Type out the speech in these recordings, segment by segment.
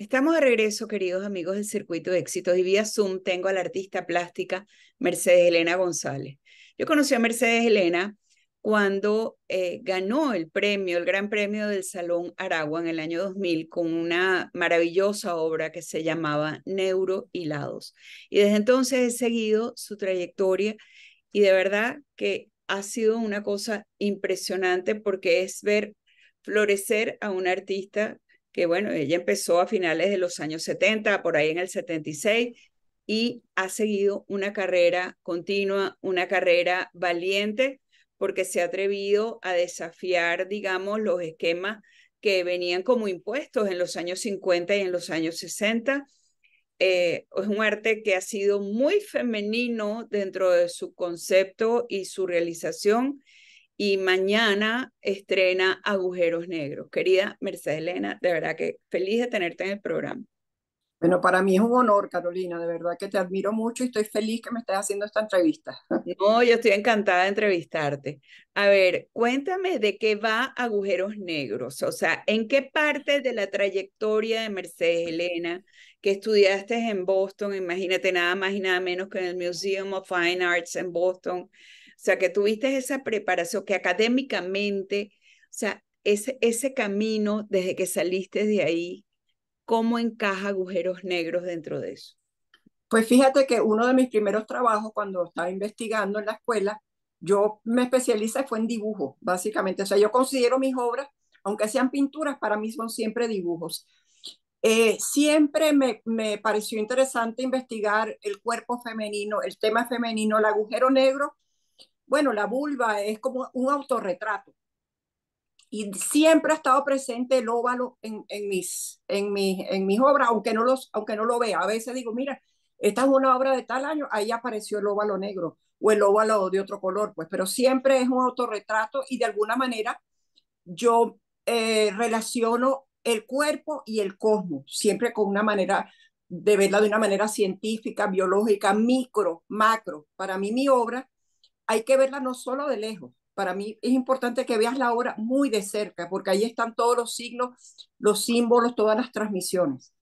Estamos de regreso, queridos amigos del Circuito de Éxitos, y vía Zoom tengo a la artista plástica Mercedes Elena González. Yo conocí a Mercedes Elena cuando eh, ganó el premio, el gran premio del Salón Aragua en el año 2000 con una maravillosa obra que se llamaba Neurohilados. Y desde entonces he seguido su trayectoria y de verdad que ha sido una cosa impresionante porque es ver florecer a una artista que bueno, ella empezó a finales de los años 70, por ahí en el 76, y ha seguido una carrera continua, una carrera valiente, porque se ha atrevido a desafiar, digamos, los esquemas que venían como impuestos en los años 50 y en los años 60. Eh, es un arte que ha sido muy femenino dentro de su concepto y su realización y mañana estrena Agujeros Negros. Querida Mercedes Elena, de verdad que feliz de tenerte en el programa. Bueno, para mí es un honor, Carolina, de verdad que te admiro mucho y estoy feliz que me estés haciendo esta entrevista. No, yo estoy encantada de entrevistarte. A ver, cuéntame de qué va Agujeros Negros, o sea, ¿en qué parte de la trayectoria de Mercedes Elena, que estudiaste en Boston, imagínate nada más y nada menos que en el Museum of Fine Arts en Boston, o sea, que tuviste esa preparación, que académicamente, o sea, ese, ese camino desde que saliste de ahí, ¿cómo encaja agujeros negros dentro de eso? Pues fíjate que uno de mis primeros trabajos cuando estaba investigando en la escuela, yo me especialicé fue en dibujo, básicamente. O sea, yo considero mis obras, aunque sean pinturas, para mí son siempre dibujos. Eh, siempre me, me, pareció interesante investigar el cuerpo femenino, el tema femenino, el agujero negro bueno, la vulva es como un autorretrato. Y siempre ha estado presente el óvalo en, mis, en, mis, en mis obras, aunque no, los, aunque no lo vea. A veces digo, mira, esta es una obra de tal año, ahí apareció el óvalo negro o el óvalo de otro color, pues, pero siempre es un autorretrato y de alguna manera yo eh, relaciono el cuerpo y el cosmos, siempre con una manera de verla de una manera científica, biológica, micro, macro. Para mí mi obra hay que verla no solo de lejos. Para mí es importante que veas la obra muy de cerca, porque ahí están todos los signos, los símbolos, todas las transmisiones.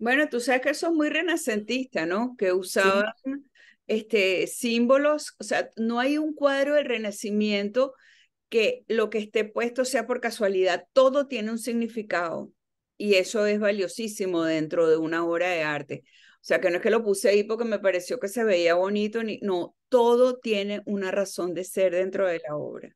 Bueno, tú sabes que eso es muy renacentista, ¿no? Que usaban este, símbolos, o sea, no hay un cuadro del Renacimiento que lo que esté puesto sea por casualidad, todo tiene un significado y eso es valiosísimo dentro de una obra de arte. O sea, que no es que lo puse ahí porque me pareció que se veía bonito, ni, no, todo tiene una razón de ser dentro de la obra.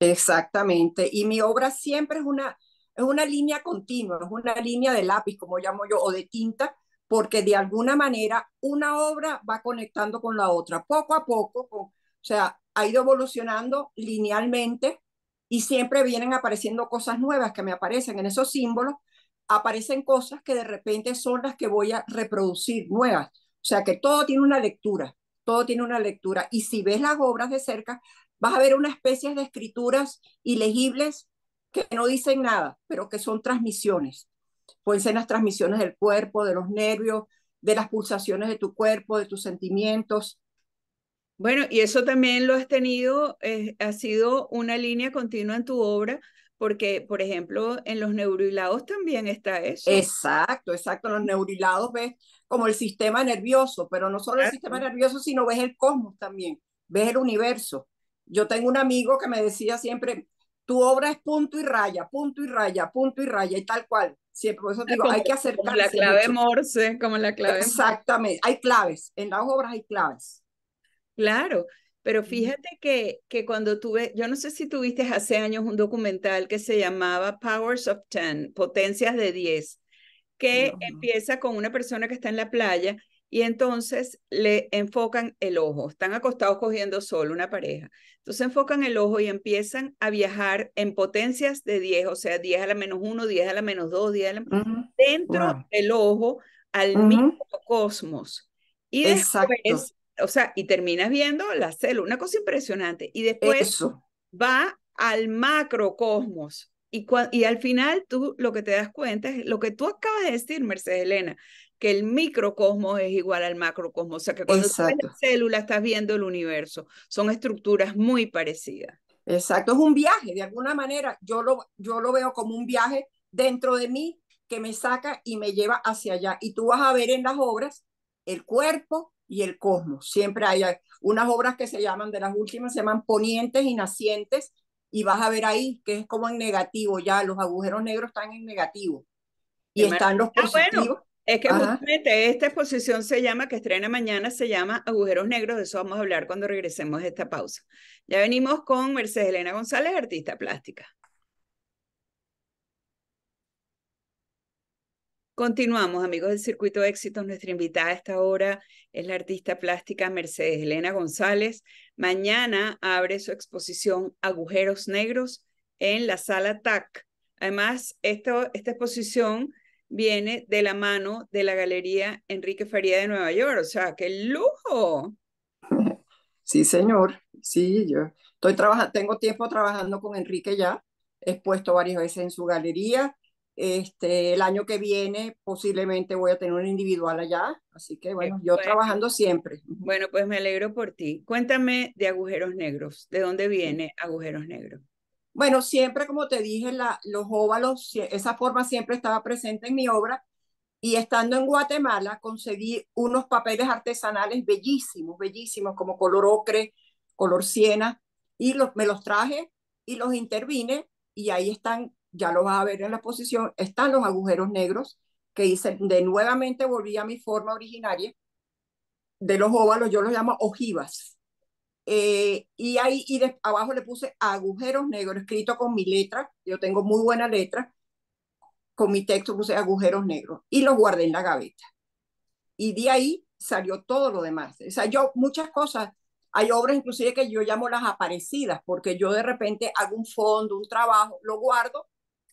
Exactamente, y mi obra siempre es una, es una línea continua, es una línea de lápiz, como llamo yo, o de tinta, porque de alguna manera una obra va conectando con la otra, poco a poco, o sea, ha ido evolucionando linealmente y siempre vienen apareciendo cosas nuevas que me aparecen en esos símbolos, aparecen cosas que de repente son las que voy a reproducir nuevas, o sea, que todo tiene una lectura todo tiene una lectura. Y si ves las obras de cerca, vas a ver una especie de escrituras ilegibles que no dicen nada, pero que son transmisiones. Pueden ser las transmisiones del cuerpo, de los nervios, de las pulsaciones de tu cuerpo, de tus sentimientos. Bueno, y eso también lo has tenido, eh, ha sido una línea continua en tu obra, porque, por ejemplo, en los neurilados también está eso. Exacto, exacto. Los neurilados ves como el sistema nervioso, pero no solo el sistema nervioso, sino ves el cosmos también, ves el universo. Yo tengo un amigo que me decía siempre, tu obra es punto y raya, punto y raya, punto y raya, y tal cual. Siempre, por eso ah, digo, hay que acercarse. Como la clave Morse, como la clave. Exactamente, hay claves, en las obras hay claves. Claro, pero fíjate que, que cuando tuve, yo no sé si tuviste hace años un documental que se llamaba Powers of Ten, Potencias de diez, que empieza con una persona que está en la playa y entonces le enfocan el ojo. Están acostados cogiendo solo una pareja. Entonces enfocan el ojo y empiezan a viajar en potencias de diez, o sea, diez a la menos uno, diez a la menos dos, diez dentro del ojo al mismo cosmos. Exacto o sea, y terminas viendo la célula, una cosa impresionante. Y después va al macrocosmos. Y, y al final tú lo que te das cuenta es lo que tú acabas de decir, Mercedes Elena, que el microcosmos es igual al macrocosmos. O sea, que cuando la célula estás viendo el universo. Son estructuras muy parecidas. Exacto, es un viaje, de alguna manera. Yo lo, yo lo veo como un viaje dentro de mí que me saca y me lleva hacia allá. Y tú vas a ver en las obras el cuerpo, y el cosmos. Siempre hay unas obras que se llaman, de las últimas, se llaman ponientes y nacientes, y vas a ver ahí que es como en negativo, ya los agujeros negros están en negativo. Y están los ah, positivos. bueno. Es que justamente esta exposición se llama, que estrena mañana, se llama Agujeros Negros, de eso vamos a hablar cuando regresemos de esta pausa. Ya venimos con Mercedes Elena González, artista plástica. Continuamos, amigos del Circuito de Éxitos. Nuestra invitada a esta hora es la artista plástica Mercedes Elena González. Mañana abre su exposición Agujeros Negros en la sala TAC. Además, esta exposición viene de la mano de la Galería Enrique Faría de Nueva York. O sea, qué lujo. Sí, señor. Sí, yo estoy trabajando, tengo tiempo trabajando con Enrique ya. He expuesto varias veces en su galería este, el año que viene posiblemente voy a tener un individual allá, así que bueno, yo trabajando siempre. Bueno, pues me alegro por ti. Cuéntame de agujeros negros, ¿de dónde viene agujeros negros? Bueno, siempre como te dije, la, los óvalos, esa forma siempre estaba presente en mi obra y estando en Guatemala conseguí unos papeles artesanales bellísimos, bellísimos, como color ocre, color siena, y los, me los traje y los intervine y ahí están ya lo vas a ver en la posición, están los agujeros negros que hice, de nuevamente volví a mi forma originaria de los óvalos, yo los llamo ojivas. Eh, y ahí y abajo le puse agujeros negros, escrito con mi letra, yo tengo muy buena letra, con mi texto puse agujeros negros y los guardé en la gaveta. Y de ahí salió todo lo demás. O sea, yo muchas cosas, hay obras inclusive que yo llamo las aparecidas, porque yo de repente hago un fondo, un trabajo, lo guardo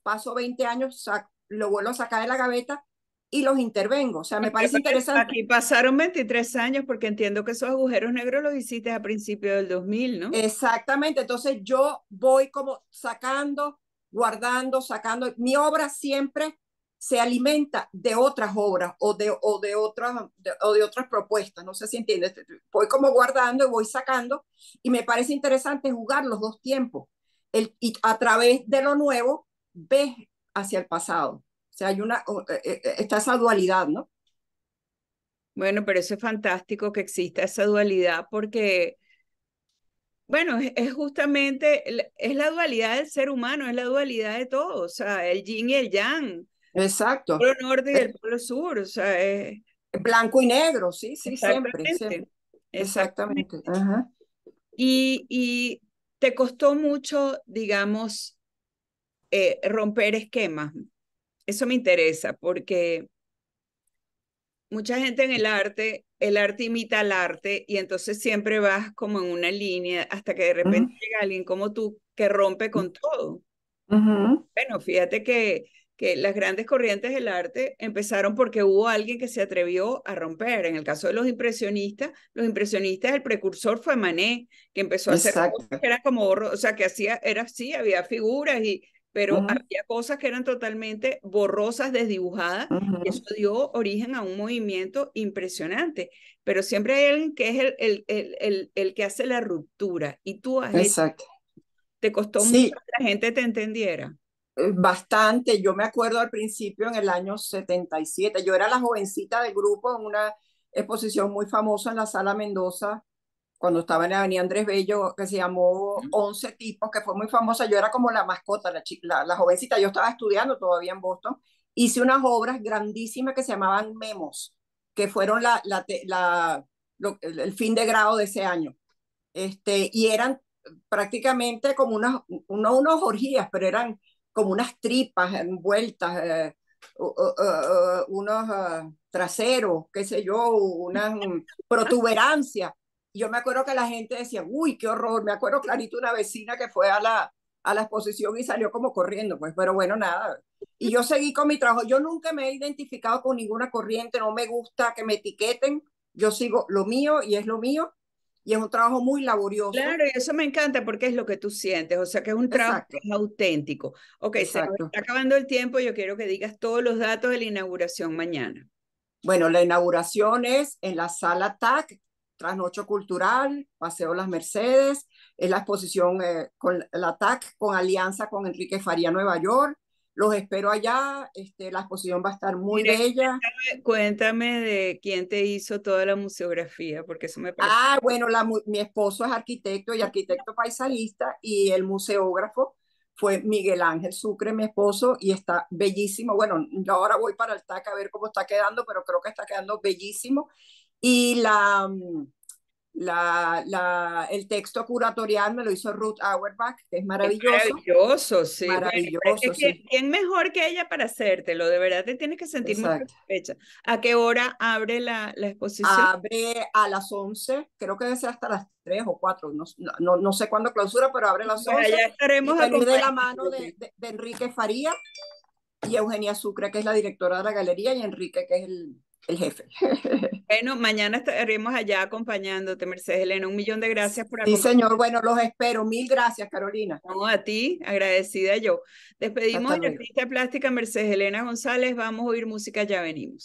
paso 20 años, lo vuelvo a sacar de la gaveta y los intervengo. O sea, me parece interesante. Aquí pasaron 23 años porque entiendo que esos agujeros negros los hiciste a principios del 2000, ¿no? Exactamente, entonces yo voy como sacando, guardando, sacando. Mi obra siempre se alimenta de otras obras o de, o de, otras, otras propuestas, no sé si entiendes. Voy como guardando y voy sacando y me parece interesante jugar los dos tiempos. El, a través de lo nuevo ves hacia el pasado. O sea, hay una, eh, eh, eh, está esa dualidad, ¿no? Bueno, pero eso es fantástico que exista esa dualidad porque, bueno, es justamente, es la dualidad del ser humano, es la dualidad de todo, o sea, el yin y el yang. Exacto. El polo norte y el polo sur, o sea, es... Blanco y negro, sí, sí, Exactamente. siempre. Exactamente. Exactamente. Ajá. Y, y te costó mucho, digamos, eh, romper esquemas. Eso me interesa porque mucha gente en el arte, el arte imita al arte y entonces siempre vas como en una línea hasta que de repente llega alguien como tú que rompe con todo. Bueno, fíjate que, que las grandes corrientes del arte empezaron porque hubo alguien que se atrevió a romper. En el caso de los impresionistas, los impresionistas, el precursor fue Manet, que empezó a hacer cosas que era como, o sea, que hacía, era así, había figuras y pero había cosas que eran totalmente borrosas, desdibujadas, y eso dio origen a un movimiento impresionante. Pero siempre hay alguien que es el, el, el, el, que hace la ruptura, y tú has Exacto. ¿Te costó mucho que la gente te entendiera? Eh, bastante, yo me acuerdo al principio en el año 77, yo era la jovencita del grupo en una exposición muy famosa en la Sala Mendoza, cuando estaba en la Avenida Andrés Bello, que se llamó 11 tipos, que fue muy famosa. Yo era como la mascota, la, la, jovencita. Yo estaba estudiando todavía en Boston. Hice unas obras grandísimas que se llamaban memos, que fueron la, la el, fin de grado de ese año. Este, y eran prácticamente como unas, unas orgías, pero eran como unas tripas envueltas, eh, unos ah, traseros, qué sé yo, unas mm, protuberancias yo me acuerdo que la gente decía, uy, qué horror. Me acuerdo clarito una vecina que fue a la, a la exposición y salió como corriendo, pues, pero bueno, nada. Y yo seguí con mi trabajo. Yo nunca me he identificado con ninguna corriente, no me gusta que me etiqueten. Yo sigo lo mío y es lo mío. Y es un trabajo muy laborioso. Claro, y eso me encanta porque es lo que tú sientes, o sea que es un trabajo auténtico. Ok, se está acabando el tiempo, yo quiero que digas todos los datos de la inauguración mañana. Bueno, la inauguración es en la sala TAC, trasnocho cultural, Paseo Las Mercedes, es la exposición eh, con la TAC, con alianza con Enrique Faría Nueva York. Los espero allá, este, la exposición va a estar muy bella. Cuéntame, de quién te hizo toda la museografía, porque eso me parece... Ah, bueno, la, mi esposo es arquitecto y arquitecto paisalista y el museógrafo fue Miguel Ángel Sucre, mi esposo, y está bellísimo. Bueno, yo ahora voy para el TAC a ver cómo está quedando, pero creo que está quedando bellísimo. Y la, mm, la, la, el texto curatorial me lo hizo Ruth Auerbach, que es maravilloso. Es maravilloso, sí. Maravilloso, es que, ¿Quién mejor que ella para hacértelo? De verdad te tienes que sentir muy satisfecha. ¿A qué hora abre la, la, exposición? Abre a las 11, creo que debe ser hasta las 3 o 4, no, no, no sé cuándo clausura, pero abre a las 11. ya estaremos de la mano de, de Enrique Faría y Eugenia Sucre, que es la directora de la galería, y Enrique, que es el el jefe. Bueno, mañana estaremos allá acompañándote, Mercedes Elena. Un millón de gracias por acompañarnos. Sí, señor. Bueno, los espero. Mil gracias, Carolina. No, a ti, agradecida yo. Despedimos de artista plástica Mercedes Elena González. Vamos a oír música, ya venimos.